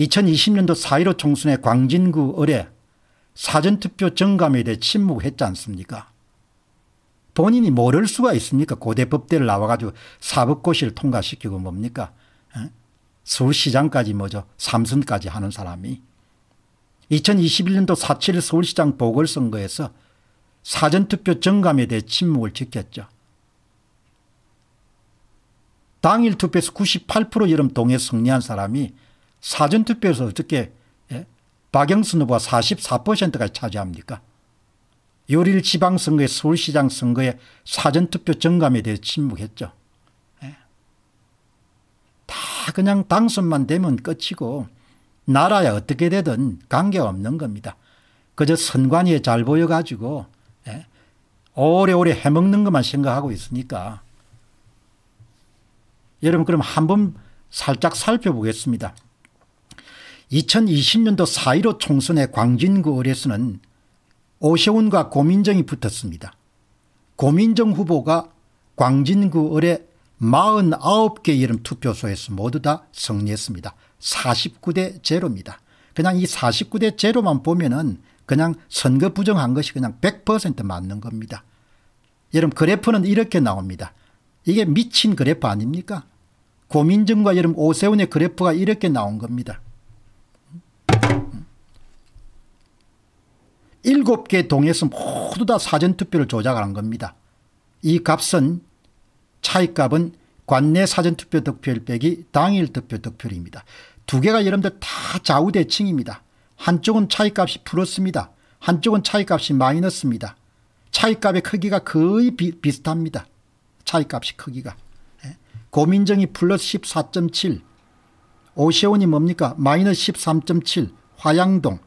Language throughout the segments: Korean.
2020년도 4.15 총선의 광진구 의뢰 사전투표 정감에 대해 침묵했지 않습니까 본인이 모를 수가 있습니까 고대 법대를 나와가지고 사법고시를 통과시키고 뭡니까 서울시장까지 뭐죠 삼선까지 하는 사람이 2021년도 4.7 서울시장 보궐선거에서 사전투표 정감에 대해 침묵을 지켰죠. 당일 투표에서 98% 여름 동에 승리한 사람이 사전투표에서 어떻게 예? 박영선 후보가 44%까지 차지합니까? 6일 지방선거에 서울시장 선거에 사전투표 정감에 대해 침묵했죠. 예? 다 그냥 당선만 되면 끝이고 나라에 어떻게 되든 관계없는 겁니다. 그저 선관위에 잘 보여가지고 예? 오래오래 해먹는 것만 생각하고 있으니까 여러분 그럼 한번 살짝 살펴보겠습니다. 2020년도 4.15 총선의 광진구의뢰수는 오세훈과 고민정이 붙었습니다. 고민정 후보가 광진구 의뢰 49개 이름 투표소에서 모두 다 승리했습니다. 49대 제로입니다. 그냥 이 49대 제로만 보면은 그냥 선거 부정한 것이 그냥 100% 맞는 겁니다. 여러분 그래프는 이렇게 나옵니다. 이게 미친 그래프 아닙니까? 고민정과 여러분 오세훈의 그래프가 이렇게 나온 겁니다. 일곱 개 동에서 모두 다 사전투표를 조작한 겁니다. 이 값은 차이값은 관내 사전투표 득표율 빼기 당일 득표 득표율입니다. 두 개가 여러분들 다 좌우대칭입니다. 한쪽은 차이값이 플러스입니다. 한쪽은 차이값이 마이너스입니다. 차이값의 크기가 거의 비, 비슷합니다. 차이값이 크기가. 예? 고민정이 플러스 14.7 오세훈이 뭡니까? 마이너스 13.7 화양동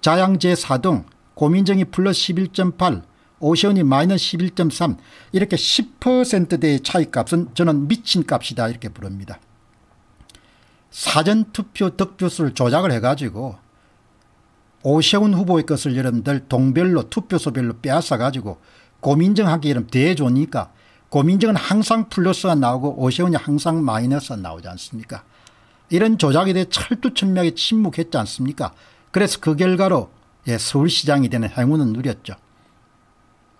자양제 4동 고민정이 플러스 11.8 오션이 마이너스 11.3 이렇게 10%대의 차이값은 저는 미친 값이다 이렇게 부릅니다. 사전투표 득표수를 조작을 해가지고 오세훈 후보의 것을 여러분들 동별로 투표소별로 빼앗아가지고 고민정 하기 이름 대조니까 고민정은 항상 플러스가 나오고 오세훈이 항상 마이너스가 나오지 않습니까 이런 조작에 대해 철두철미하게 침묵했지 않습니까 그래서 그 결과로 예, 서울시장이 되는 행운은 누렸죠.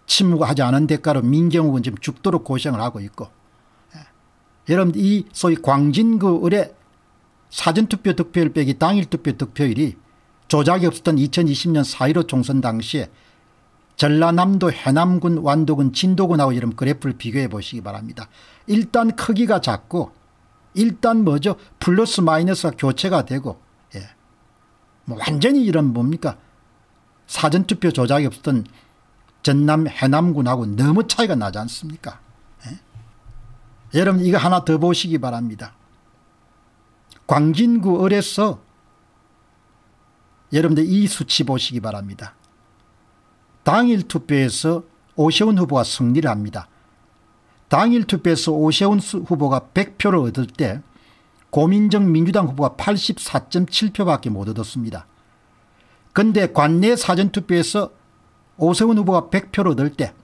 침묵하지 않은 대가로 민경욱은 지금 죽도록 고생을 하고 있고 예. 여러분 이 소위 광진구 의뢰 사전투표 득표율 빼기 당일투표 득표율이 조작이 없었던 2020년 4.15 총선 당시에 전라남도 해남군 완도군 진도군하고 이런 그래프를 비교해 보시기 바랍니다. 일단 크기가 작고 일단 뭐죠 플러스 마이너스가 교체가 되고 예. 뭐 완전히 이런 뭡니까 사전투표 조작이 없었던 전남 해남군하고 너무 차이가 나지 않습니까 예? 예? 여러분 이거 하나 더 보시기 바랍니다. 광진구 을에서 여러분들 이 수치 보시기 바랍니다. 당일 투표에서 오세훈 후보가 승리를 합니다. 당일 투표에서 오세훈 후보가 100표를 얻을 때 고민정 민주당 후보가 84.7표밖에 못 얻었습니다. 근데 관내 사전투표에서 오세훈 후보가 1 0 0표로 얻을 때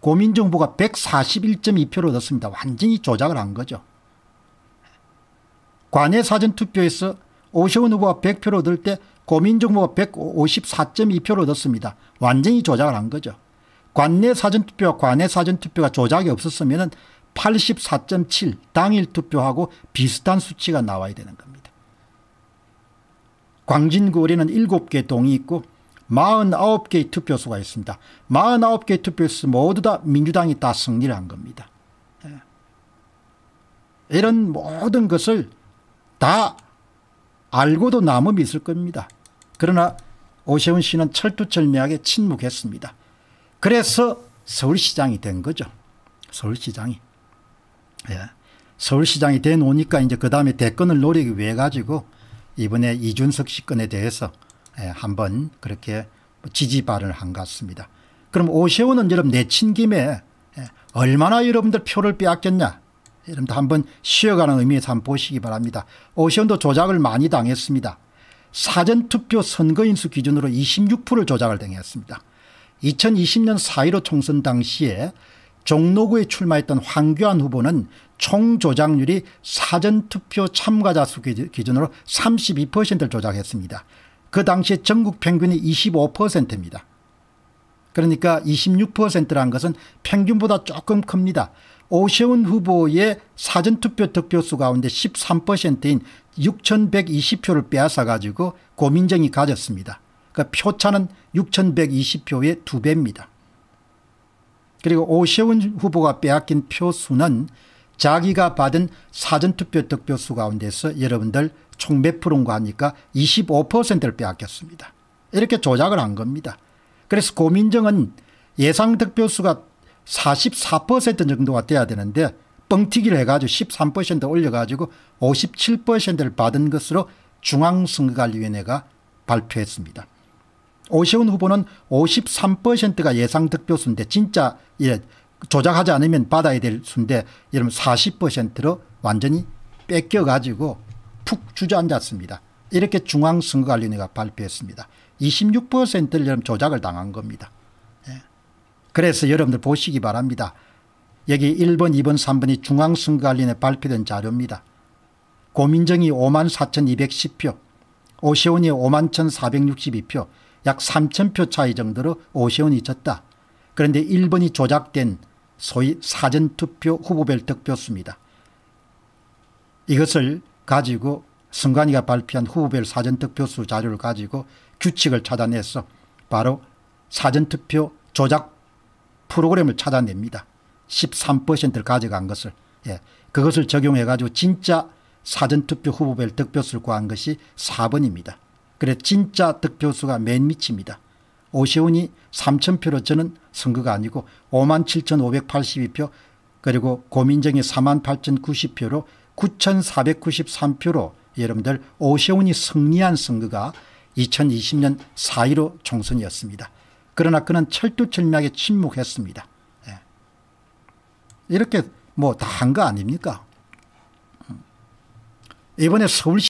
고민정부가 1 4 1 2표로 얻었습니다. 완전히 조작을 한 거죠. 관내 사전투표에서 오세훈 후보가 1 0 0표로 얻을 때 고민정부가 1 5 4 2표로 얻었습니다. 완전히 조작을 한 거죠. 관내 사전투표와 관내 사전투표가 조작이 없었으면 84.7 당일 투표하고 비슷한 수치가 나와야 되는 겁니다. 광진구에는 7개 동이 있고 49개의 투표소가 있습니다. 49개의 투표소 모두 다 민주당이 다 승리를 한 겁니다. 예. 이런 모든 것을 다 알고도 남음이 있을 겁니다. 그러나 오세훈 씨는 철두철미하게 침묵했습니다. 그래서 서울시장이 된 거죠. 서울시장이. 예. 서울시장이 된 오니까 이제 그 다음에 대권을 노리기 위해 가지고 이번에 이준석 씨 건에 대해서 예, 한번 그렇게 뭐 지지발을 한 것 같습니다. 그럼 오세훈은 여러분 내친 김에 예, 얼마나 여러분들 표를 빼앗겼냐 여러분들 한번 쉬어가는 의미에서 한번 보시기 바랍니다. 오세훈도 조작을 많이 당했습니다. 사전투표 선거인수 기준으로 26%를 조작을 당했습니다. 2020년 4.15 총선 당시에 종로구에 출마했던 황교안 후보는 총조작률이 사전투표 참가자 수 기준으로 32%를 조작했습니다. 그 당시에 전국 평균이 25%입니다. 그러니까 26%란 것은 평균보다 조금 큽니다. 오세훈 후보의 사전투표 득표수 가운데 13%인 6120표를 빼앗아 가지고 고민정이 가졌습니다. 그러니까 표차는 6120표의 2배입니다 그리고 오세훈 후보가 빼앗긴 표수는 자기가 받은 사전투표 득표수 가운데서 여러분들 총 몇 프로인가 하니까 25%를 빼앗겼습니다. 이렇게 조작을 한 겁니다. 그래서 고민정은 예상 득표수가 44% 정도가 돼야 되는데 뻥튀기를 해가지고 13% 올려가지고 57%를 받은 것으로 중앙선거관리위원회가 발표했습니다. 오세훈 후보는 53%가 예상 득표수인데 진짜 예, 조작하지 않으면 받아야 될 수인데 이러면 40%로 완전히 뺏겨가지고 푹 주저앉았습니다. 이렇게 중앙선거관리위원회가 발표했습니다. 26%를 여러분 조작을 당한 겁니다. 예. 그래서 여러분들 보시기 바랍니다. 여기 1번, 2번, 3번이 중앙선거관리위원회 발표된 자료입니다. 고민정이 5만 4,210표, 오세훈이 5만 1,462표, 약3천표 차이 정도로 오세훈이 졌다. 그런데 1번이 조작된 소위 사전투표 후보별 득표수입니다. 이것을 가지고 승관이가 발표한 후보별 사전투표수 자료를 가지고 규칙을 찾아내서 바로 사전투표 조작 프로그램을 찾아냅니다. 13%를 가져간 것을. 예. 그것을 적용해 가지고 진짜 사전투표 후보별 득표수를 구한 것이 4번입니다. 그래 진짜 득표수가 맨 밑입니다. 오시훈이 3,000표로 저는 선거가 아니고 57,582표 그리고 고민정이 48,090표로 9,493표로 여러분들 오시훈이 승리한 선거가 2020년 4.15 총선이었습니다. 그러나 그는 철두철미하게 침묵했습니다. 예. 이렇게 뭐 다 한 거 아닙니까? 음. 이번에 서울시